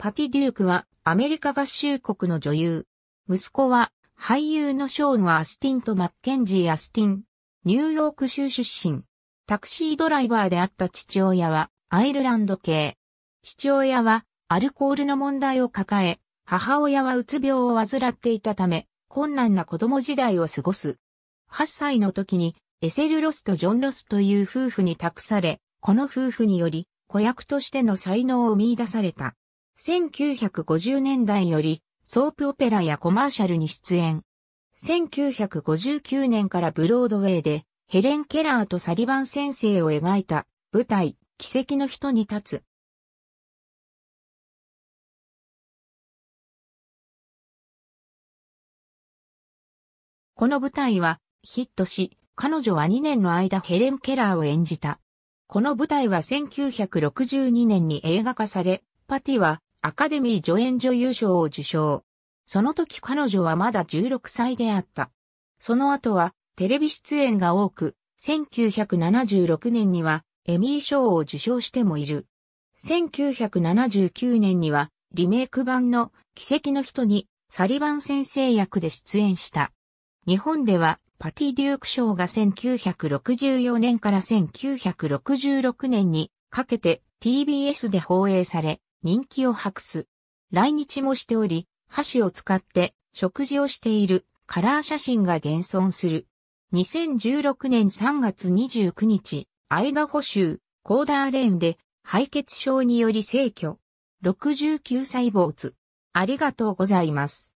パティ・デュークはアメリカ合衆国の女優。息子は俳優のショーン・アスティンとマッケンジー・アスティン。ニューヨーク州出身。タクシードライバーであった父親はアイルランド系。父親はアルコールの問題を抱え、母親はうつ病を患っていたため、困難な子供時代を過ごす。8歳の時にエセル・ロスとジョン・ロスという夫婦に託され、この夫婦により子役としての才能を見出された。1950年代よりソープオペラやコマーシャルに出演。1959年からブロードウェイでヘレン・ケラーとサリバン先生を描いた舞台奇跡の人に立つ。この舞台はヒットし、彼女は2年の間ヘレン・ケラーを演じた。この舞台は1962年に映画化され、パティはアカデミー助演女優賞を受賞。その時彼女はまだ16歳であった。その後はテレビ出演が多く、1976年にはエミー賞を受賞してもいる。1979年にはリメイク版の奇跡の人にサリバン先生役で出演した。日本ではパティ・デューク賞が1964年から1966年にかけて TBS で放映され、人気を博す。来日もしており、箸を使って食事をしているカラー写真が現存する。2016年3月29日、アイガホ州コーダーレーンで敗血症により逝去。69歳坊主。ありがとうございます。